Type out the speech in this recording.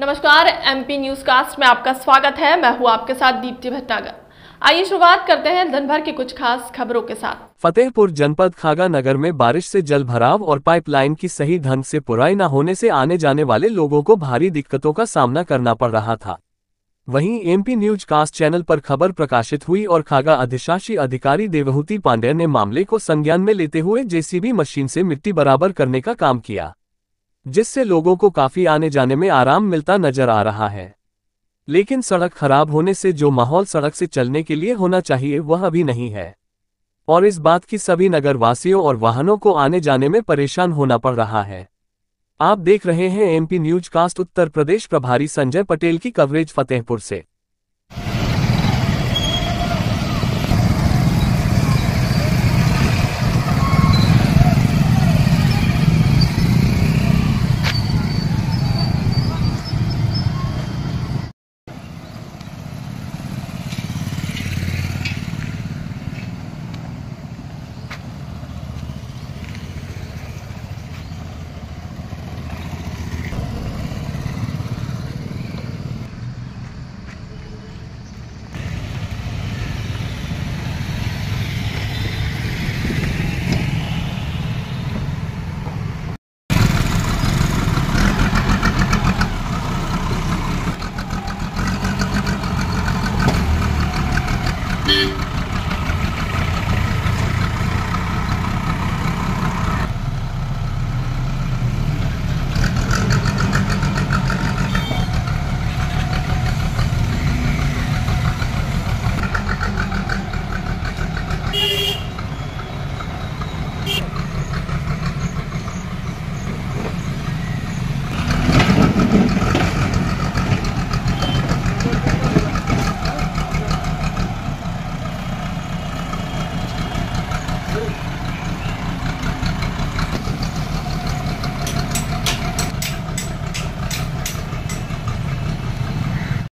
नमस्कार MP news cast में आपका स्वागत है मैं हूँ आपके साथ दीप्ति भट्टागर आइए शुरुआत करते हैं भर की कुछ खास खबरों के साथ फतेहपुर जनपद खागा नगर में बारिश से जल भराव और पाइपलाइन की सही ढंग से पुराई न होने से आने जाने वाले लोगों को भारी दिक्कतों का सामना करना पड़ रहा था वहीं एमपी न्यूज कास्ट चैनल पर खबर प्रकाशित हुई और खागा अधिशासी अधिकारी देवहूति पांडेय ने मामले को संज्ञान में लेते हुए जेसीबी मशीन से मिट्टी बराबर करने का काम किया जिससे लोगों को काफी आने जाने में आराम मिलता नजर आ रहा है लेकिन सड़क खराब होने से जो माहौल सड़क से चलने के लिए होना चाहिए वह अभी नहीं है और इस बात की सभी नगरवासियों और वाहनों को आने जाने में परेशान होना पड़ रहा है आप देख रहे हैं MP news cast Uttar Pradesh प्रभारी संजय पटेल की कवरेज फतेहपुर से